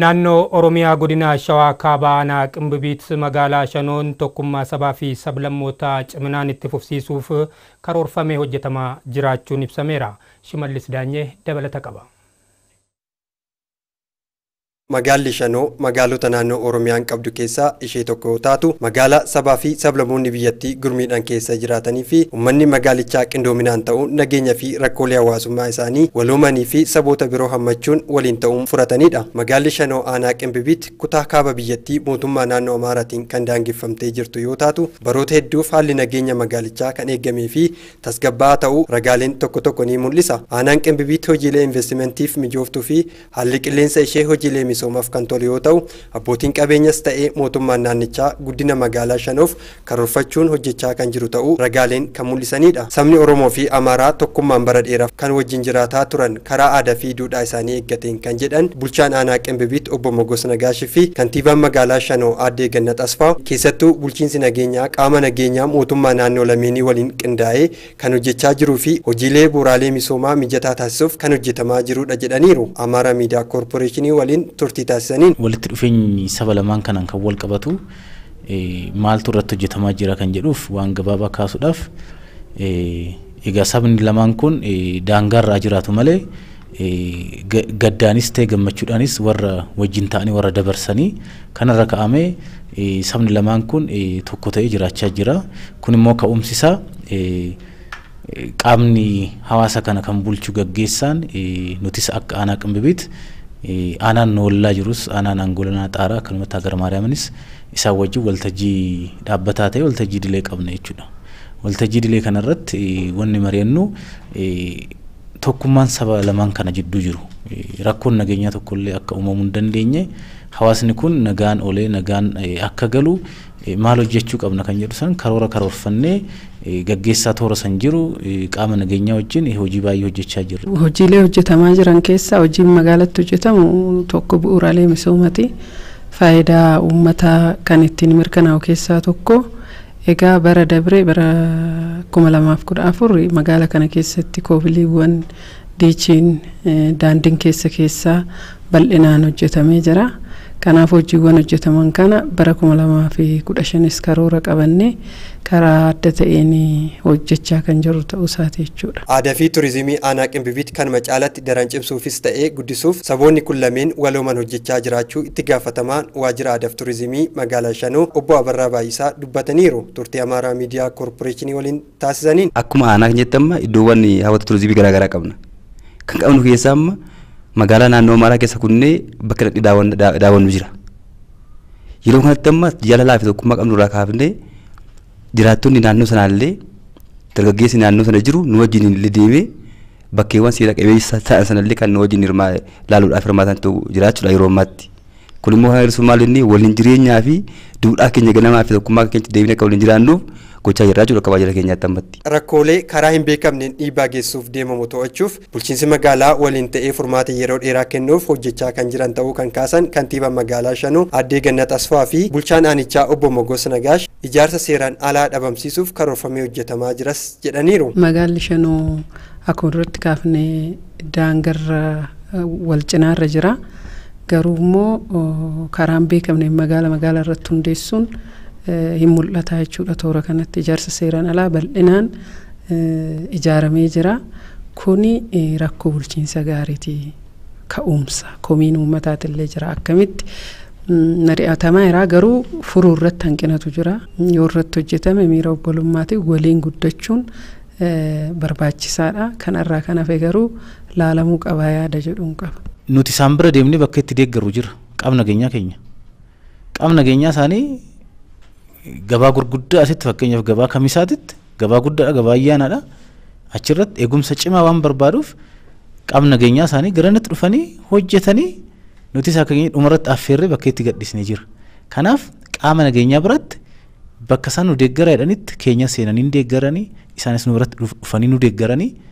naannoo oromiyaa godina shawaa kaabaa aanaa qimbibiit magaalaa shanoon tokkummaa sabaa fi sablammoota ciminaan itti fufsiisuuf karoorfamee hojjetamaa jiraachuun ibsameera shimallis daanyee dabalata qaba Magaalli Shanoo magaalota naannoo Oromiyaan qabdu keessaa ishee tokko yoo taatu magaalaa sabaa fi sablamoonni biyyattii gurmiidhaan keessa jiraatanii fi uummanni magaalichaa qindoominaan ta'uu nageenya fi rakkoolee hawaasummaa isaanii waloomanii fi saboota biroo hammachuun waliin ta'uun furatanidha. Magaalli Shanoo aanaa Qimbibiitti kutaa kaaba biyyattii mootummaa naannoo Amaaraatiin kan daangiffamtee jirtu yoo taatu baroota hedduuf haalli nageenya magaalichaa kan eegamee fi tasgabbaa'aa ta'uu ragaaleen tokko tokko ni mul'isa. Aanaan misoomaaf kan abbootiin qabeenyas ta'ee mootummaan naannichaa guddina magaalaa shanoof kan karoorfachuun hojjechaa kan jiru ta'uu ragaaleen kan mul'isanidha. Sabni Oromoo fi Amaaraa tokkummaan bara dheeraaf kan wajjin jiraataa turan karaa aadaa fi duudhaa isaanii eeggateen kan jedhan bulchaan aanaa Qembibiit obbo Mogos Nagaashii fi kantiiban magaalaa Shanoo aaddee Gannat Asfaa keessattuu bulchiinsi nageenyaa qaama nageenyaa mootummaa naannoo lameenii waliin qindaa'ee kan hojjechaa jiruu fi hojiilee buuraalee misoomaa mijataa taasisuuf kan hojjetamaa jirudha jedhaniiru. Walitti dhufeenyi saba lamaan kanaan kan wal qabatu e, maaltu irratti hojjetamaa jira kan jedhuuf waan gabaabaa kaasuudhaaf e, egaa sabni lamaan kun irraa e, jiraatu malee gaddaanis ta'e gammachuudhaanis warra wajjiin ta'anii warra dabarsanii irra ka'amee sabni lamaan kun tokko ta'ee jiraachaa jira kun immoo ka'umsisaa qaamni hawaasa kana kan bulchuu gaggeessaan nutis akka aanaa qinbibiitti aanaan noollaa jiruus, jirus aanaan angoolanaa xaaraa akkasumatti hagar maariyaamnis isaan wajjin waltajjii dhaabbataa ta'e waltajjii dilee qabna jechuudha. Waltajjii dilee kanarratti wanni mariyannu tokkummaan saba lamaan kana jidduu jiru rakkoon nageenyaa tokkollee akka uumamuu hin dandeenye hawaasni kun nagaan olee nagaan eh, akka galu eh, maal hojjechuu qabna kan jedhu san karoora karoorfannee eh, gaggeessaa toora san jiru qaama nageenyaa wajjin hojii baay'ee hojjechaa jirra. Hojiilee hojjetamaa jiran keessaa hojiin magaalatti hojjetamu tokko bu'uuraalee misoomati. Faayidaa uummataa kan ittiin mirkanaa'u keessaa tokko egaa bara dabree bara kuma lamaaf kudha magaala kana keessatti koobiliiwwan diichiin daandiin keessa keessaa bal'inaan hojjetamee jira. Kanaaf hojiiwwan hojjetaman kana bara kuma shanis karoora qabanne karaa adda ta'een hojjechaa kan jiru ta'uu isaati jechuudha. Aadaa fi turizimii aanaa qimbibiitti kan macaalatti daran cimsuufis ta'ee guddisuuf saboonni kun lameen walooman hojjechaa jiraachuu itti gaafatamaan waajjira aadaaf tuurizimii turizimii magaalaa Shanoo obbo Abarraa Baayisaa dubbataniiru turtii Amaaraa Miidiyaa Koorporeeshinii waliin taasisaniin. Akkuma aanaa kan jettamma iddoowwan hawwata turizimii garaa qabna. Kan qabnu keessaa magaalaa naannoo maraa keessa kunnee bakka dhaqni daawwannu jira. Yeroo kanatti amma yaala fi tokkummaa qabnu irraa kaafnee jiraattonni naannoo sanaallee dargaggeessi naannoo sana jiru nu wajjin illee deemee bakkeewwan seera qabeessa ta'an sanallee kan nu wajjin laaluudhaaf hirmaatan ta'u jiraachuudha yeroo ammaatti. Kun immoo kana hir'isu maal inni walin jireenyaa fi duudhaa keenya ganamaa fi tokkummaa keenya deebinee akka walin jiraannuuf gochaa irraa jirudha kabaja keenyaatti ammatti. Rakkoolee karaa hin beekamneen dhiibbaa geessuuf deemamu to'achuuf bulchiinsi magaalaa waliin ta'ee furmaata yeroo dheeraa kennuuf hojjechaa kan jiran ta'uu kan kaasan kantiibaan magaalaa shanuu addee Gannat fi bulchaan aanichaa obbo Mogos Nagaash ijaarsa seeraan alaa dhabamsiisuuf karoorfamee hojjetamaa jiras jedhaniiru. Magaalli shanuu akkuma duratti kaafnee daangarra eh, wal cinaarra jira garuu immoo oh, karaan beekamne magaala irratti hundeessuun. hin mul'ata jechuudha toora kanatti ijaarsa seeran alaa bal'inaan ijaaramee jira. Kuni rakkoo bulchiinsa gaariiti. Ka'umsa komiin uummataati illee jira akkamitti mari'atamaa mm, jiraa garuu furuu irratti hanqinatu jira. Mm, yoo irratti hojjetame miira obbolummaatiif waliin guddachuun barbaachisaadha. Kanarraa kana hafe garuu laalamuu qabaa yaada jedhuun qaba. Nuti isaan bira deemnee bakka itti deeggaru jira qaama nageenyaa keenya. Qaama nageenyaa isaanii gabaa gurguddaa asitti fakkeenyaaf gabaa kamisaatitti gabaa guddaadha gabaa ayyaanaadha achirratti eegumsa cimaa waan barbaaduuf qaama nageenyaa isaanii garanatti dhufanii hojjetanii nuti isaa keenya dhumarratti affeerree bakka itti jira. Kanaaf qaama nageenyaa biratti bakka isaan nu deeggara jedhanitti keenya seenanii nu deeggaranii isaanis nu biratti dhufanii nu deeggaranii